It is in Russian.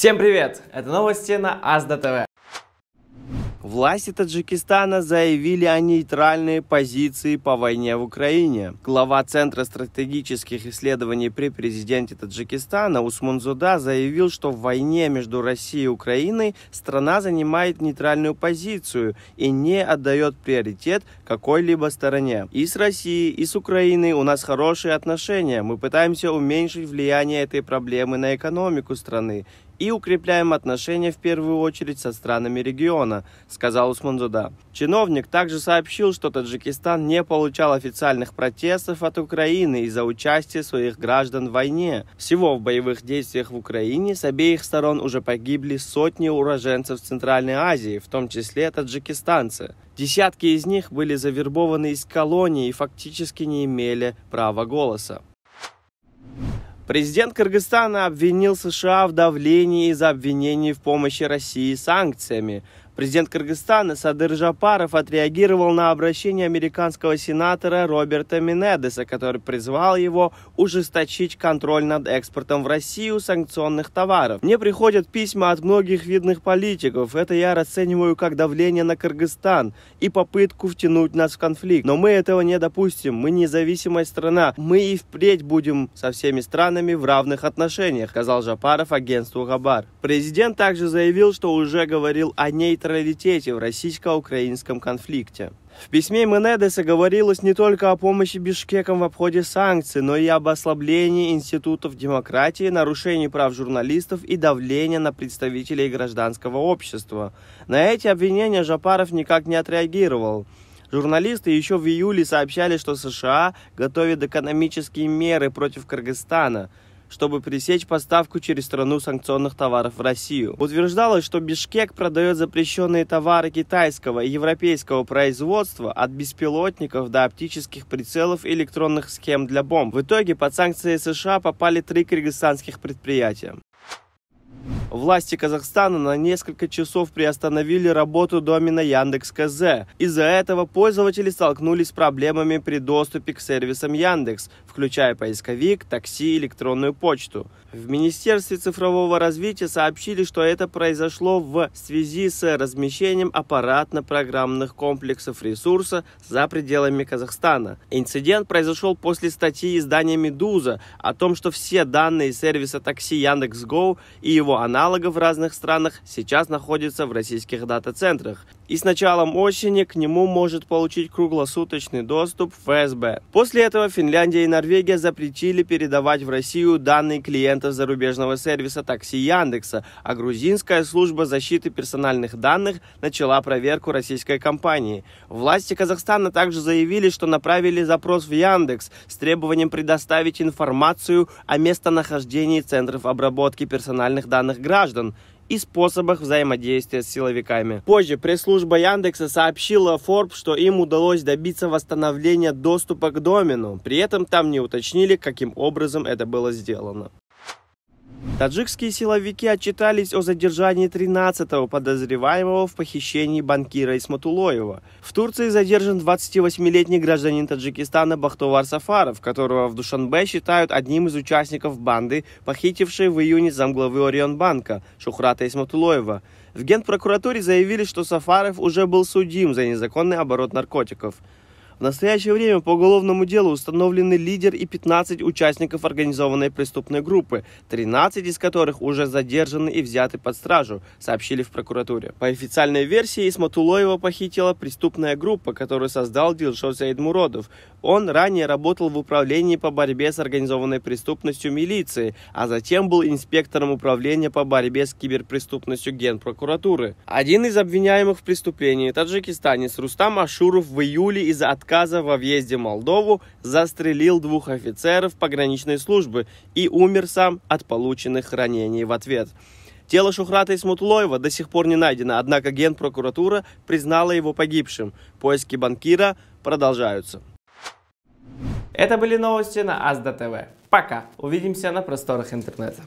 Всем привет! Это новости на Азда ТВ. Власти Таджикистана заявили о нейтральной позиции по войне в Украине. Глава Центра стратегических исследований при президенте Таджикистана Усман заявил, что в войне между Россией и Украиной страна занимает нейтральную позицию и не отдает приоритет какой-либо стороне. И с Россией, и с Украиной у нас хорошие отношения. Мы пытаемся уменьшить влияние этой проблемы на экономику страны и укрепляем отношения в первую очередь со странами региона, сказал Усманзуда. Чиновник также сообщил, что Таджикистан не получал официальных протестов от Украины из-за участия своих граждан в войне. Всего в боевых действиях в Украине с обеих сторон уже погибли сотни уроженцев Центральной Азии, в том числе таджикистанцы. Десятки из них были завербованы из колонии и фактически не имели права голоса. Президент Кыргызстана обвинил США в давлении из-за обвинений в помощи России санкциями. Президент Кыргызстана Садыр Жапаров отреагировал на обращение американского сенатора Роберта Минедеса, который призвал его ужесточить контроль над экспортом в Россию санкционных товаров. Мне приходят письма от многих видных политиков. Это я расцениваю как давление на Кыргызстан и попытку втянуть нас в конфликт. Но мы этого не допустим. Мы независимая страна. Мы и впредь будем со всеми странами в равных отношениях, сказал Жапаров агентству Хабар. Президент также заявил, что уже говорил о нейтралитете нейтралитете в российско-украинском конфликте. В письме Менедеса говорилось не только о помощи Бишкекам в обходе санкций, но и об ослаблении институтов демократии, нарушении прав журналистов и давлении на представителей гражданского общества. На эти обвинения Жапаров никак не отреагировал. Журналисты еще в июле сообщали, что США готовят экономические меры против Кыргызстана – чтобы пресечь поставку через страну санкционных товаров в Россию. Утверждалось, что Бишкек продает запрещенные товары китайского и европейского производства от беспилотников до оптических прицелов и электронных схем для бомб. В итоге под санкции США попали три кыргызстанских предприятия. Власти Казахстана на несколько часов приостановили работу домена Яндекс.КЗ. Из-за этого пользователи столкнулись с проблемами при доступе к сервисам Яндекс, включая поисковик, такси, электронную почту. В Министерстве цифрового развития сообщили, что это произошло в связи с размещением аппаратно-программных комплексов ресурса за пределами Казахстана. Инцидент произошел после статьи издания «Медуза» о том, что все данные сервиса такси Яндекс.Го и его анализ аналогов в разных странах сейчас находятся в российских дата-центрах и с началом осени к нему может получить круглосуточный доступ ФСБ. После этого Финляндия и Норвегия запретили передавать в Россию данные клиентов зарубежного сервиса такси Яндекса, а грузинская служба защиты персональных данных начала проверку российской компании. Власти Казахстана также заявили, что направили запрос в Яндекс с требованием предоставить информацию о местонахождении центров обработки персональных данных граждан и способах взаимодействия с силовиками. Позже пресс-служба Яндекса сообщила Forbes, что им удалось добиться восстановления доступа к домену. При этом там не уточнили, каким образом это было сделано. Таджикские силовики отчитались о задержании 13-го подозреваемого в похищении банкира Исматулоева. В Турции задержан 28-летний гражданин Таджикистана Бахтовар Сафаров, которого в Душанбе считают одним из участников банды, похитившей в июне замглавы Орионбанка Шухрата Исматулоева. В Генпрокуратуре заявили, что Сафаров уже был судим за незаконный оборот наркотиков. В настоящее время по уголовному делу установлены лидер и 15 участников организованной преступной группы, 13 из которых уже задержаны и взяты под стражу, сообщили в прокуратуре. По официальной версии Исматулоева похитила преступная группа, которую создал Дилшот Саидмуродов. Он ранее работал в управлении по борьбе с организованной преступностью милиции, а затем был инспектором управления по борьбе с киберпреступностью Генпрокуратуры. Один из обвиняемых в преступлении таджикистанец Рустам Ашуров в июле из-за отказа во въезде в Молдову застрелил двух офицеров пограничной службы и умер сам от полученных ранений в ответ. Тело Шухрата Исмутулоева до сих пор не найдено, однако генпрокуратура признала его погибшим. Поиски банкира продолжаются. Это были новости на Азда ТВ. Пока. Увидимся на просторах интернета.